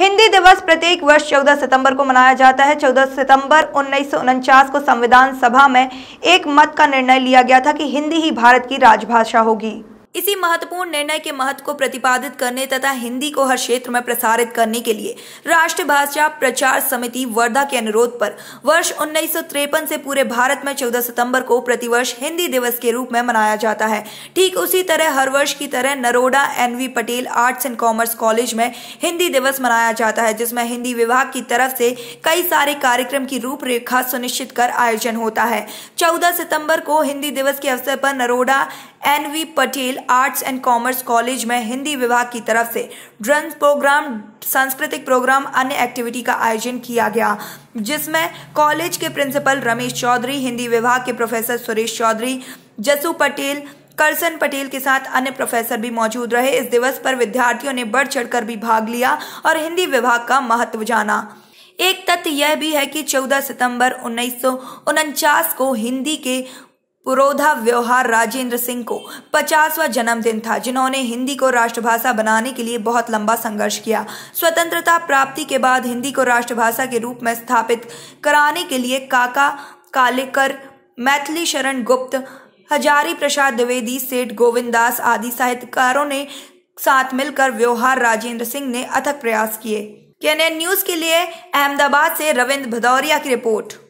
हिंदी दिवस प्रत्येक वर्ष 14 सितंबर को मनाया जाता है 14 सितंबर उन्नीस को संविधान सभा में एक मत का निर्णय लिया गया था कि हिंदी ही भारत की राजभाषा होगी इसी महत्वपूर्ण निर्णय के महत्व को प्रतिपादित करने तथा हिंदी को हर क्षेत्र में प्रसारित करने के लिए राष्ट्रीय भाषा प्रचार समिति वर्धा के अनुरोध पर वर्ष उन्नीस से पूरे भारत में 14 सितंबर को प्रतिवर्ष हिंदी दिवस के रूप में मनाया जाता है ठीक उसी तरह हर वर्ष की तरह Naroda NV Patel arts and commerce college में हिंदी दिवस मनाया जाता है जिसमें हिंदी विभाग की तरफ से कई सारे कार्यक्रम की रूपरेखा सुनिश्चित कर आयोजन होता है चौदह सितम्बर को हिंदी दिवस के अवसर पर Naroda N V Patel arts and commerce college में हिंदी विभाग की तरफ से ड्रंस प्रोग्राम सांस्कृतिक प्रोग्राम अन्य एक्टिविटी का आयोजन किया गया जिसमें कॉलेज के प्रिंसिपल रमेश चौधरी हिंदी विभाग के प्रोफेसर सुरेश चौधरी जसू पटेल करसन पटेल के साथ अन्य प्रोफेसर भी मौजूद रहे इस दिवस पर विद्यार्थियों ने बढ़ चढ़कर भी भाग लिया और हिंदी विभाग का महत्व जाना एक तथ्य यह भी है कि 14 सितंबर उन्नीस को हिंदी के पुरोधा व्यवहार राजेंद्र सिंह को पचासवा जन्मदिन था जिन्होंने हिंदी को राष्ट्रभाषा बनाने के लिए बहुत लंबा संघर्ष किया स्वतंत्रता प्राप्ति के बाद हिंदी को राष्ट्रभाषा के रूप में स्थापित कराने के लिए काका कालेकर मैथिली शरण गुप्त हजारी प्रसाद द्विवेदी सेठ दास आदि साहित्यकारों ने साथ मिलकर व्यवहार राजेंद्र सिंह ने अथक प्रयास किए केन न्यूज के लिए अहमदाबाद से रविंद्र भदौरिया की रिपोर्ट